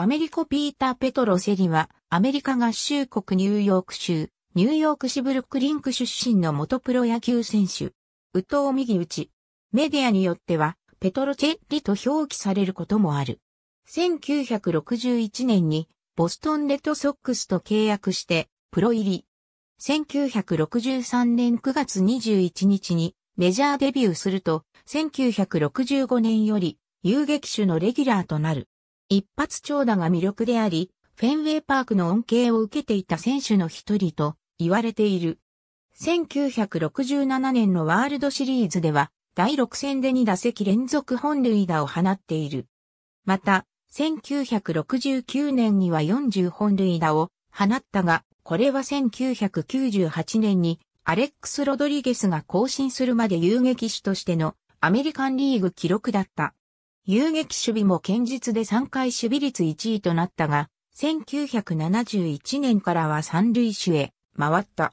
アメリコ・ピーター・ペトロ・セリは、アメリカ合衆国ニューヨーク州、ニューヨークシブルックリンク出身の元プロ野球選手。右投右打ち。メディアによっては、ペトロチェッリと表記されることもある。1961年に、ボストン・レッドソックスと契約して、プロ入り。1963年9月21日に、メジャーデビューすると、1965年より、遊撃手のレギュラーとなる。一発長打が魅力であり、フェンウェイパークの恩恵を受けていた選手の一人と言われている。1967年のワールドシリーズでは、第6戦で2打席連続本塁打を放っている。また、1969年には40本塁打を放ったが、これは1998年にアレックス・ロドリゲスが更新するまで遊撃手としてのアメリカンリーグ記録だった。遊撃守備も堅実で3回守備率1位となったが、1971年からは三塁手へ回った。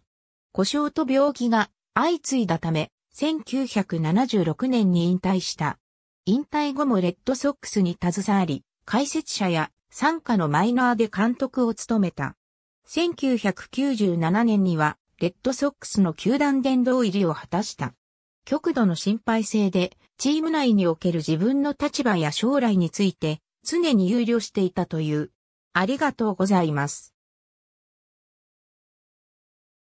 故障と病気が相次いだため、1976年に引退した。引退後もレッドソックスに携わり、解説者や参加のマイナーで監督を務めた。1997年には、レッドソックスの球団殿堂入りを果たした。極度の心配性で、チーム内における自分の立場や将来について、常に憂慮していたという。ありがとうございます。